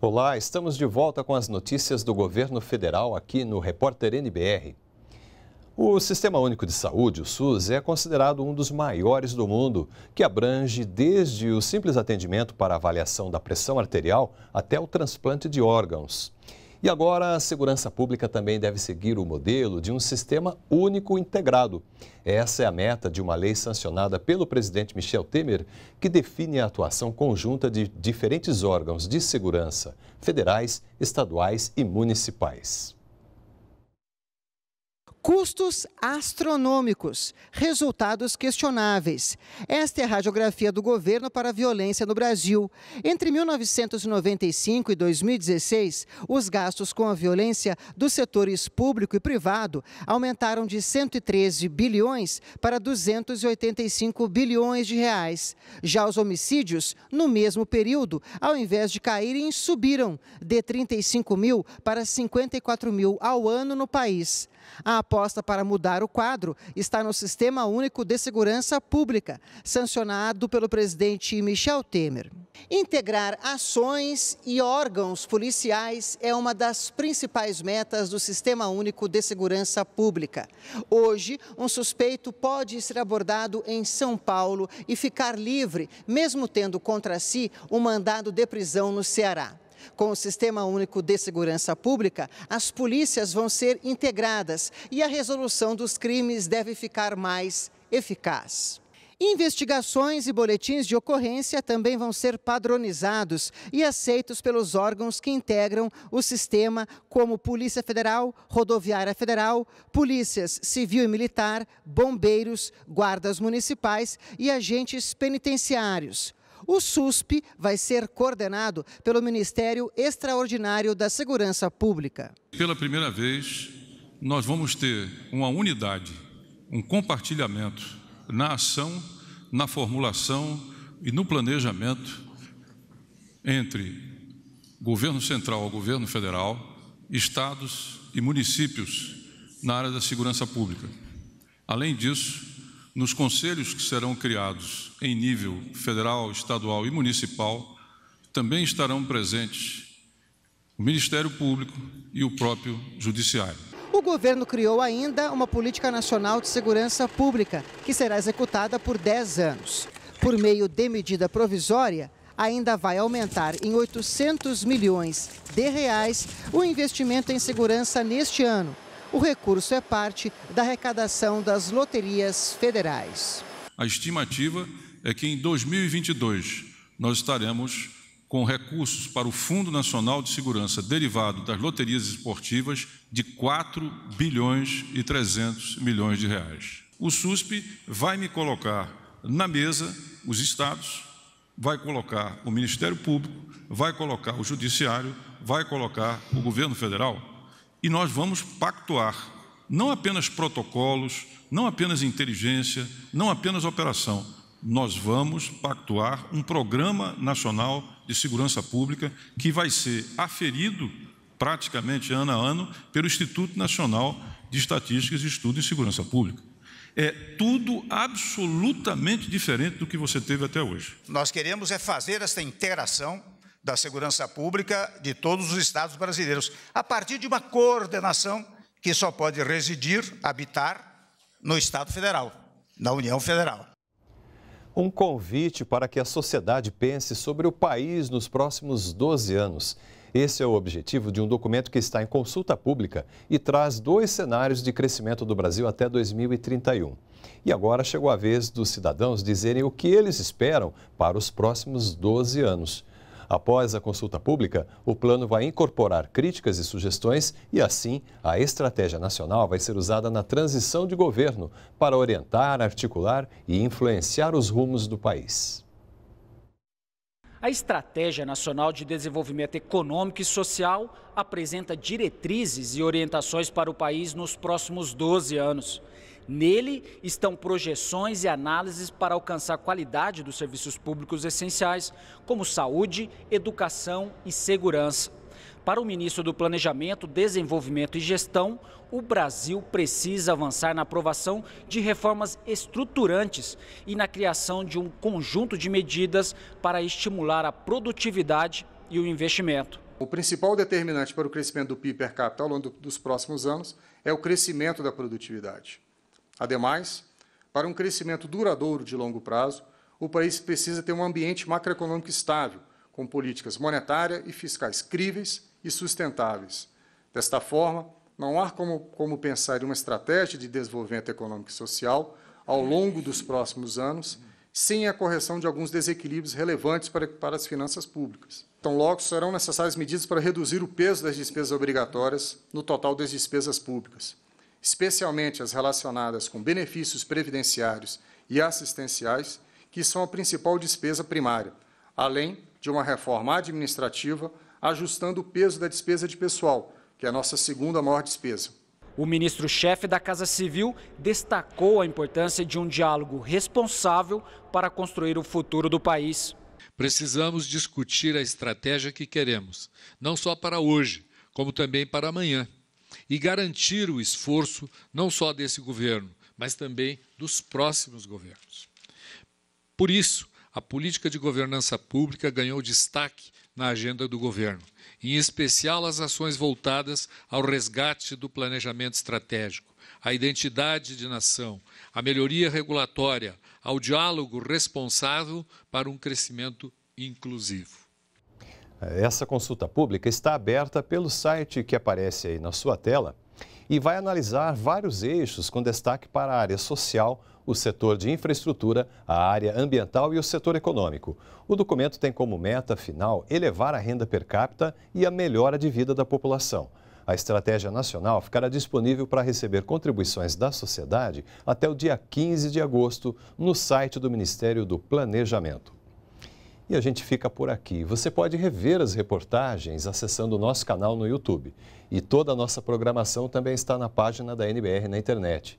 Olá, estamos de volta com as notícias do governo federal aqui no Repórter NBR. O Sistema Único de Saúde, o SUS, é considerado um dos maiores do mundo, que abrange desde o simples atendimento para avaliação da pressão arterial até o transplante de órgãos. E agora, a segurança pública também deve seguir o modelo de um sistema único integrado. Essa é a meta de uma lei sancionada pelo presidente Michel Temer, que define a atuação conjunta de diferentes órgãos de segurança, federais, estaduais e municipais. Custos astronômicos, resultados questionáveis. Esta é a radiografia do governo para a violência no Brasil. Entre 1995 e 2016, os gastos com a violência dos setores público e privado aumentaram de 113 bilhões para 285 bilhões de reais. Já os homicídios, no mesmo período, ao invés de caírem, subiram de 35 mil para 54 mil ao ano no país. A proposta para mudar o quadro está no Sistema Único de Segurança Pública, sancionado pelo presidente Michel Temer. Integrar ações e órgãos policiais é uma das principais metas do Sistema Único de Segurança Pública. Hoje, um suspeito pode ser abordado em São Paulo e ficar livre, mesmo tendo contra si um mandado de prisão no Ceará. Com o Sistema Único de Segurança Pública, as polícias vão ser integradas e a resolução dos crimes deve ficar mais eficaz. Investigações e boletins de ocorrência também vão ser padronizados e aceitos pelos órgãos que integram o sistema, como Polícia Federal, Rodoviária Federal, Polícias Civil e Militar, Bombeiros, Guardas Municipais e agentes penitenciários. O SUSP vai ser coordenado pelo Ministério Extraordinário da Segurança Pública. Pela primeira vez, nós vamos ter uma unidade, um compartilhamento na ação, na formulação e no planejamento entre governo central, governo federal, estados e municípios na área da segurança pública. Além disso, nos conselhos que serão criados em nível federal, estadual e municipal, também estarão presentes o Ministério Público e o próprio Judiciário. O governo criou ainda uma Política Nacional de Segurança Pública, que será executada por 10 anos. Por meio de medida provisória, ainda vai aumentar em 800 milhões de reais o investimento em segurança neste ano o recurso é parte da arrecadação das loterias federais. A estimativa é que em 2022 nós estaremos com recursos para o Fundo Nacional de Segurança derivado das loterias esportivas de 4 bilhões e 300 milhões de reais. O SUSP vai me colocar na mesa os estados, vai colocar o Ministério Público, vai colocar o Judiciário, vai colocar o governo federal e nós vamos pactuar não apenas protocolos, não apenas inteligência, não apenas operação. Nós vamos pactuar um programa nacional de segurança pública que vai ser aferido praticamente ano a ano pelo Instituto Nacional de Estatísticas e Estudo em Segurança Pública. É tudo absolutamente diferente do que você teve até hoje. Nós queremos é fazer essa integração da segurança pública de todos os estados brasileiros, a partir de uma coordenação que só pode residir, habitar no Estado Federal, na União Federal. Um convite para que a sociedade pense sobre o país nos próximos 12 anos. Esse é o objetivo de um documento que está em consulta pública e traz dois cenários de crescimento do Brasil até 2031. E agora chegou a vez dos cidadãos dizerem o que eles esperam para os próximos 12 anos. Após a consulta pública, o plano vai incorporar críticas e sugestões e, assim, a estratégia nacional vai ser usada na transição de governo para orientar, articular e influenciar os rumos do país. A Estratégia Nacional de Desenvolvimento Econômico e Social apresenta diretrizes e orientações para o país nos próximos 12 anos. Nele estão projeções e análises para alcançar a qualidade dos serviços públicos essenciais, como saúde, educação e segurança. Para o ministro do Planejamento, Desenvolvimento e Gestão, o Brasil precisa avançar na aprovação de reformas estruturantes e na criação de um conjunto de medidas para estimular a produtividade e o investimento. O principal determinante para o crescimento do PIB per capita ao longo dos próximos anos é o crescimento da produtividade. Ademais, para um crescimento duradouro de longo prazo, o país precisa ter um ambiente macroeconômico estável, com políticas monetária e fiscais críveis e sustentáveis. Desta forma, não há como, como pensar em uma estratégia de desenvolvimento econômico e social ao longo dos próximos anos sem a correção de alguns desequilíbrios relevantes para, para as finanças públicas. Então, logo, serão necessárias medidas para reduzir o peso das despesas obrigatórias no total das despesas públicas, especialmente as relacionadas com benefícios previdenciários e assistenciais, que são a principal despesa primária, além de uma reforma administrativa ajustando o peso da despesa de pessoal, que é a nossa segunda maior despesa. O ministro-chefe da Casa Civil destacou a importância de um diálogo responsável para construir o futuro do país. Precisamos discutir a estratégia que queremos, não só para hoje, como também para amanhã, e garantir o esforço não só desse governo, mas também dos próximos governos. Por isso, a política de governança pública ganhou destaque na agenda do governo, em especial as ações voltadas ao resgate do planejamento estratégico, à identidade de nação, à melhoria regulatória, ao diálogo responsável para um crescimento inclusivo. Essa consulta pública está aberta pelo site que aparece aí na sua tela e vai analisar vários eixos com destaque para a área social, o setor de infraestrutura, a área ambiental e o setor econômico. O documento tem como meta final elevar a renda per capita e a melhora de vida da população. A estratégia nacional ficará disponível para receber contribuições da sociedade até o dia 15 de agosto no site do Ministério do Planejamento. E a gente fica por aqui. Você pode rever as reportagens acessando o nosso canal no YouTube. E toda a nossa programação também está na página da NBR na internet.